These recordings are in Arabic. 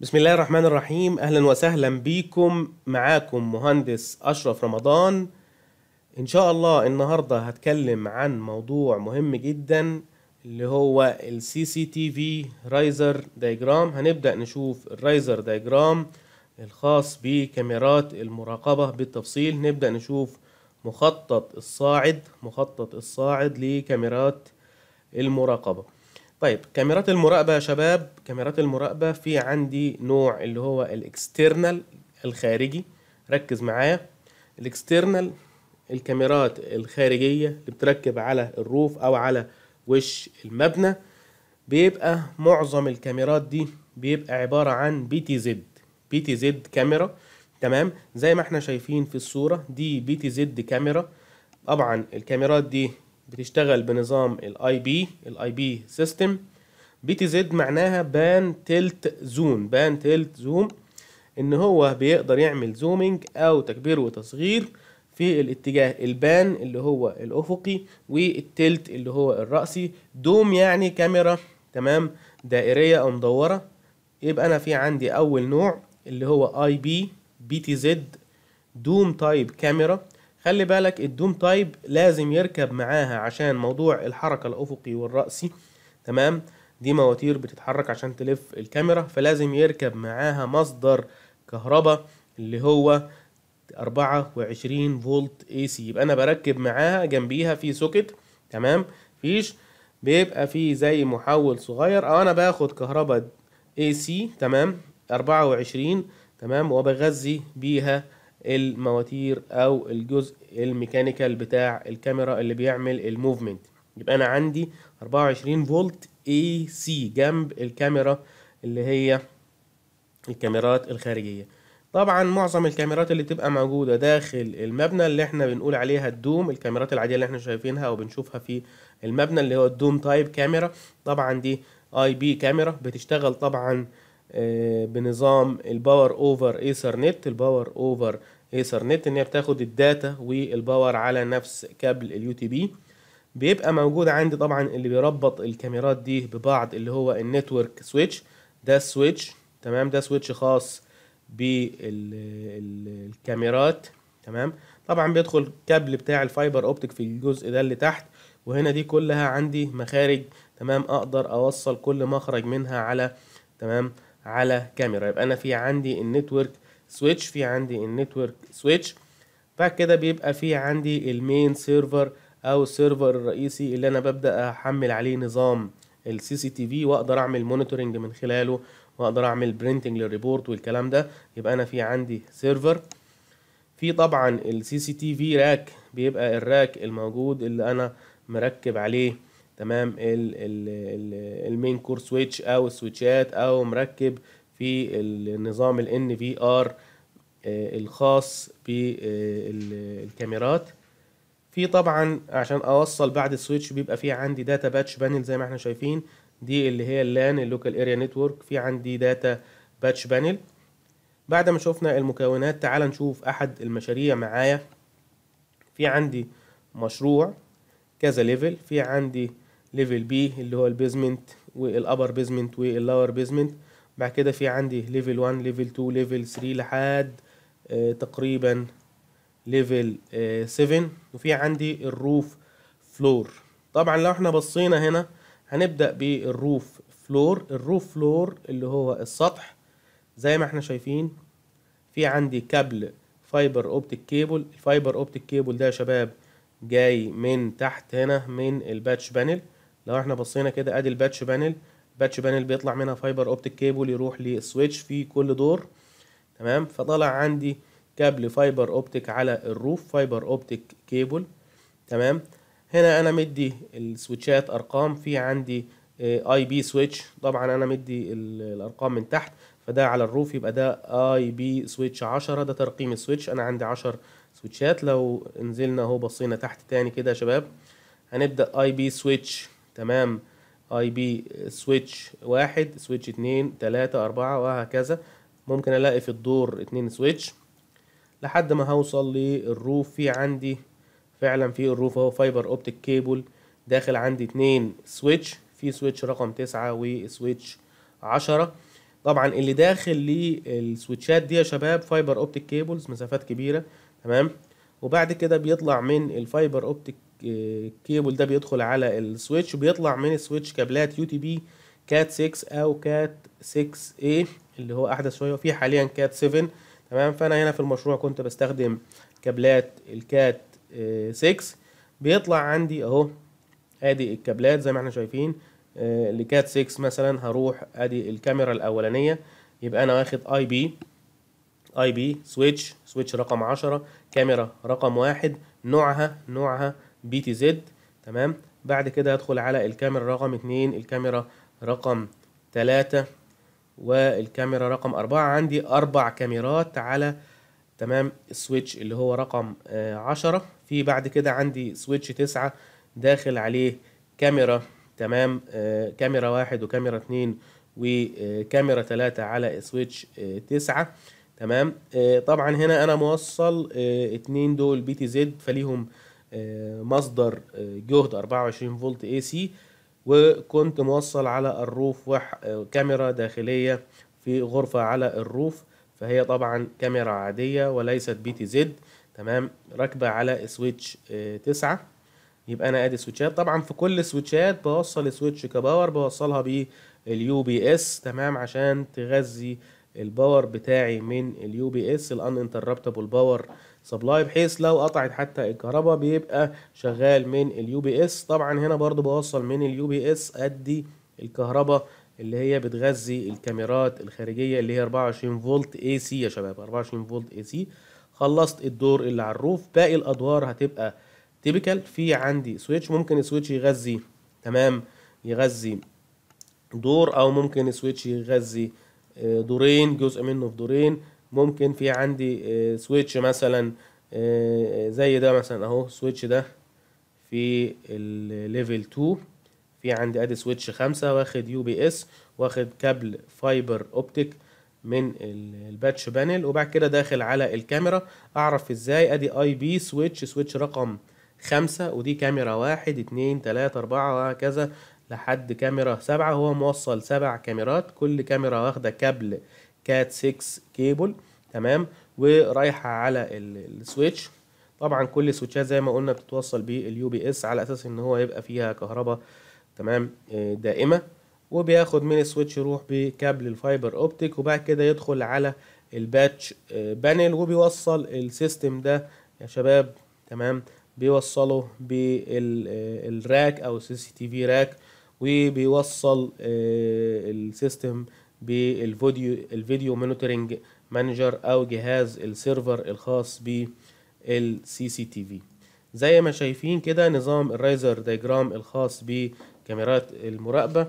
بسم الله الرحمن الرحيم اهلا وسهلا بيكم معاكم مهندس اشرف رمضان ان شاء الله النهارده هتكلم عن موضوع مهم جدا اللي هو السي سي تي في رايزر دايجرام هنبدا نشوف الرايزر دايجرام الخاص بكاميرات المراقبه بالتفصيل نبدا نشوف مخطط الصاعد مخطط الصاعد لكاميرات المراقبه طيب كاميرات المراقبه يا شباب كاميرات المراقبه في عندي نوع اللي هو الاكسترنال الخارجي ركز معايا الاكسترنال الكاميرات الخارجيه اللي بتركب على الروف او على وش المبنى بيبقى معظم الكاميرات دي بيبقى عباره عن بي تي زد بي تي زد كاميرا تمام زي ما احنا شايفين في الصوره دي بي تي زد كاميرا طبعا الكاميرات دي بتشتغل بنظام الاي بي الاي بي سيستم بي تي زد معناها بان تلت زون بان تلت زوم ان هو بيقدر يعمل زومينج او تكبير وتصغير في الاتجاه البان اللي هو الافقي والتلت اللي هو الرأسي دوم يعني كاميرا تمام دائرية او مدورة يبقى انا في عندي اول نوع اللي هو اي بي بي تي زد دوم تايب كاميرا خلي بالك الدوم تايب لازم يركب معاها عشان موضوع الحركة الأفقي والرأسي تمام دي مواتير بتتحرك عشان تلف الكاميرا فلازم يركب معاها مصدر كهرباء اللي هو 24 فولت اي سي يبقى انا بركب معاها جنبيها في سوكت تمام فيش بيبقى في زي محول صغير او انا باخد كهرباء اي سي تمام 24 تمام وبغذي بيها المواتير او الجزء الميكانيكال بتاع الكاميرا اللي بيعمل الموفمنت يبقى انا عندي 24 فولت اي سي جنب الكاميرا اللي هي الكاميرات الخارجيه طبعا معظم الكاميرات اللي بتبقى موجوده داخل المبنى اللي احنا بنقول عليها الدوم الكاميرات العاديه اللي احنا شايفينها او بنشوفها في المبنى اللي هو الدوم تايب كاميرا طبعا دي اي بي كاميرا بتشتغل طبعا آه، بنظام الباور اوفر ايثر نت الباور اوفر ايثر نت ان هي بتاخد الداتا والباور على نفس كابل اليو تي بي بيبقى موجود عندي طبعا اللي بيربط الكاميرات دي ببعض اللي هو النتورك سويتش ده سويتش تمام ده سويتش خاص بالكاميرات تمام طبعا بيدخل كابل بتاع الفايبر اوبتيك في الجزء ده اللي تحت وهنا دي كلها عندي مخارج تمام اقدر اوصل كل مخرج منها على تمام على كاميرا يبقى انا في عندي النتورك سويتش في عندي النتورك سويتش بعد كده بيبقى في عندي المين سيرفر او السيرفر الرئيسي اللي انا ببدا احمل عليه نظام السي سي تي في واقدر اعمل مونيتورنج من خلاله واقدر اعمل برينتنج للريبورت والكلام ده يبقى انا في عندي سيرفر في طبعا السي سي تي في راك بيبقى الراك الموجود اللي انا مركب عليه تمام المين كور سويتش او السويتشات او مركب في النظام ال في ار آه، الخاص بالكاميرات آه، في طبعا عشان اوصل بعد السويتش بيبقى في عندي داتا باتش بانل زي ما احنا شايفين دي اللي هي اللان اللوكال اريا نتورك في عندي داتا باتش بانل بعد ما شفنا المكونات تعال نشوف احد المشاريع معايا في عندي مشروع كذا ليفل في عندي ليفل بي اللي هو البيزمنت والابر بيزمنت واللور بيزمنت بعد كده في عندي ليفل 1 ليفل 2 ليفل 3 لحد آه، تقريبا ليفل 7 آه، وفي عندي الروف فلور طبعا لو احنا بصينا هنا هنبدا بالروف فلور الروف فلور اللي هو السطح زي ما احنا شايفين في عندي كابل فايبر اوبتيك كيبل الفايبر اوبتيك كيبل ده يا شباب جاي من تحت هنا من الباتش بانل لو احنا بصينا كده ادي الباتش بانل الباتش بانل بيطلع منها فايبر اوبتيك كيبل يروح للسويتش في كل دور تمام فطلع عندي كابل فايبر اوبتيك على الروف فايبر اوبتيك كيبل تمام هنا انا مدي السويتشات ارقام في عندي آه، اي بي سويتش طبعا انا مدي الارقام من تحت فده على الروف يبقى ده اي بي سويتش 10 ده ترقيم السويتش انا عندي 10 سويتشات لو نزلنا اهو بصينا تحت تاني كده يا شباب هنبدا اي بي سويتش تمام اي بي سويتش واحد سويتش اتنين تلاتة اربعة وهكذا ممكن الاقي في الدور اتنين سويتش لحد ما هوصل للروف في عندي فعلا في الروف اهو فايبر اوبتيك كيبل داخل عندي اتنين سويتش في سويتش رقم تسعة وسويتش عشرة طبعا اللي داخل للسويتشات دي يا شباب فايبر اوبتيك كيبلز مسافات كبيرة تمام وبعد كده بيطلع من الفايبر اوبتيك الكيبل ده بيدخل على السويتش وبيطلع من السويتش كابلات يو تي بي كات 6 او كات 6 a اللي هو احدث شويه وفي حاليا كات 7 تمام فانا هنا في المشروع كنت بستخدم كابلات الكات آه، 6 بيطلع عندي اهو ادي الكابلات زي ما احنا شايفين آه، لكات 6 مثلا هروح ادي الكاميرا الاولانيه يبقى انا واخد اي بي اي بي سويتش سويتش رقم 10 كاميرا رقم واحد نوعها نوعها بي تي زد تمام بعد كده ادخل على الكاميرا رقم اتنين الكاميرا رقم تلاتة والكاميرا رقم أربعة عندي أربع كاميرات على تمام السويتش اللي هو رقم آه، عشرة في بعد كده عندي سويتش تسعة داخل عليه كاميرا تمام آه، كاميرا واحد وكاميرا اتنين وكاميرا آه، تلاتة على سويتش تسعة تمام طبعا هنا أنا موصل اتنين دول بي تي زد فليهم آه، مصدر آه، جهد 24 فولت اي سي وكنت موصل على الروف آه، كاميرا داخلية في غرفة على الروف فهي طبعا كاميرا عادية وليست بي تي زد تمام راكبة على سويتش تسعة يبقى انا ادي سويتشات طبعا في كل سويتشات بوصل سويتش كباور بوصلها باليو بي اس تمام عشان تغذي الباور بتاعي من اليو بي اس الان انتربتبل باور سبلاي بحيث لو قطعت حتى الكهرباء بيبقى شغال من اليو بي اس طبعا هنا برضو بوصل من اليو بي اس ادي الكهرباء اللي هي بتغذي الكاميرات الخارجيه اللي هي 24 فولت اي سي يا شباب 24 فولت اي سي خلصت الدور اللي على الروف باقي الادوار هتبقى تيبيكال في عندي سويتش ممكن السويتش يغذي تمام يغذي دور او ممكن السويتش يغذي آه، دورين جزء منه في دورين ممكن في عندي آه، سويتش مثلا آه، زي ده مثلا اهو سويتش ده في الليفل 2 في عندي ادي سويتش 5 واخد يو بي اس واخد كابل فايبر اوبتيك من الباتش بانل وبعد كده داخل على الكاميرا اعرف ازاي ادي اي بي سويتش سويتش رقم خمسة ودي كاميرا واحد اتنين تلاتة اربعة وهكذا لحد كاميرا سبعة هو موصل سبع كاميرات كل كاميرا واخدة كابل كات 6 كيبل تمام ورايحة على السويتش طبعا كل سويتشات زي ما قلنا بتتوصل باليو بي اس على اساس ان هو يبقى فيها كهرباء تمام آه، دائمة وبياخد من السويتش يروح بكابل الفايبر اوبتيك وبعد كده يدخل على الباتش آه، بانل وبيوصل السيستم ده يا شباب تمام بيوصله بالراك آه، او سي سي تي في راك وبيوصل آه، السيستم بالفيديو الفيديو مونيتورنج مانجر او جهاز السيرفر الخاص بالسي سي تي في زي ما شايفين كده نظام الرايزر دايجرام الخاص بكاميرات المراقبه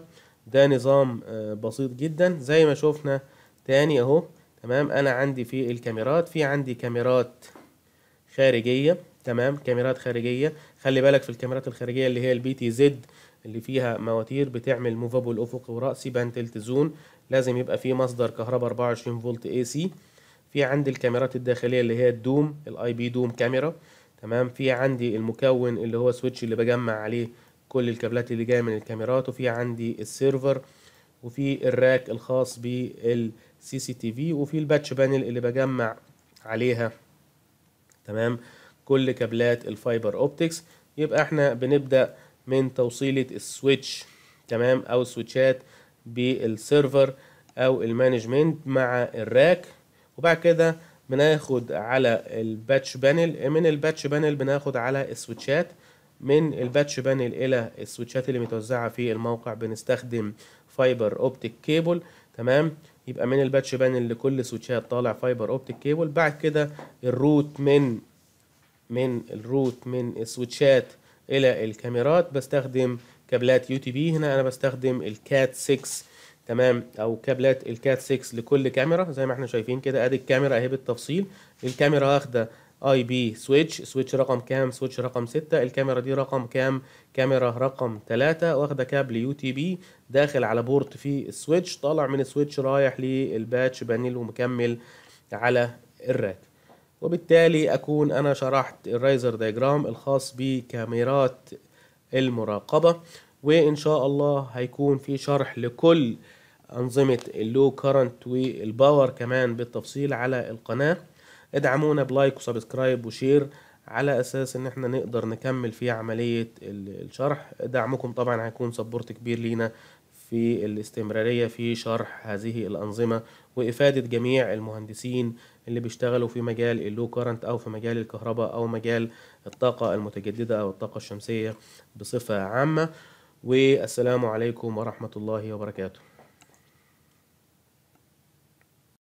ده نظام آه، بسيط جدا زي ما شفنا تاني اهو تمام انا عندي في الكاميرات في عندي كاميرات خارجيه تمام كاميرات خارجيه خلي بالك في الكاميرات الخارجيه اللي هي البي تي زد اللي فيها مواتير بتعمل موفابل افقي وراسي بان زون لازم يبقى فيه مصدر كهرباء 24 فولت اي سي في عندي الكاميرات الداخليه اللي هي الدوم الاي بي دوم كاميرا تمام في عندي المكون اللي هو سويتش اللي بجمع عليه كل الكابلات اللي جايه من الكاميرات وفي عندي السيرفر وفي الراك الخاص بالسي سي تي في وفي الباتش بانل اللي بجمع عليها تمام كل كابلات الفايبر اوبتكس يبقى احنا بنبدا من توصيله السويتش تمام او السويتشات بالسيرفر او المانجمنت مع الراك وبعد كده بناخد على الباتش بانل من الباتش بانل بناخد على السويتشات من الباتش بانل الى السويتشات اللي متوزعه في الموقع بنستخدم فايبر اوبتيك كيبل تمام يبقى من الباتش بانل لكل سويتشات طالع فايبر اوبتيك كيبل بعد كده الروت من من الروت من السويتشات الى الكاميرات بستخدم كابلات يو تي بي هنا انا بستخدم الكات 6 تمام او كابلات الكات 6 لكل كاميرا زي ما احنا شايفين كده ادي الكاميرا اهي بالتفصيل الكاميرا واخده اي بي سويتش سويتش رقم كام سويتش رقم 6 الكاميرا دي رقم كام كاميرا رقم 3 واخده كابل يو تي بي داخل على بورت في السويتش طالع من السويتش رايح للباتش بانيل ومكمل على الراك وبالتالي أكون أنا شرحت الرايزر دايجرام الخاص بكاميرات المراقبة وإن شاء الله هيكون في شرح لكل أنظمة اللو كارنت والباور كمان بالتفصيل على القناة ادعمونا بلايك وسبسكرايب وشير على أساس إن احنا نقدر نكمل في عملية الشرح دعمكم طبعا هيكون سبورت كبير لينا في الاستمرارية في شرح هذه الأنظمة وإفادة جميع المهندسين اللي بيشتغلوا في مجال اللو كارنت أو في مجال الكهرباء أو مجال الطاقة المتجددة أو الطاقة الشمسية بصفة عامة والسلام عليكم ورحمة الله وبركاته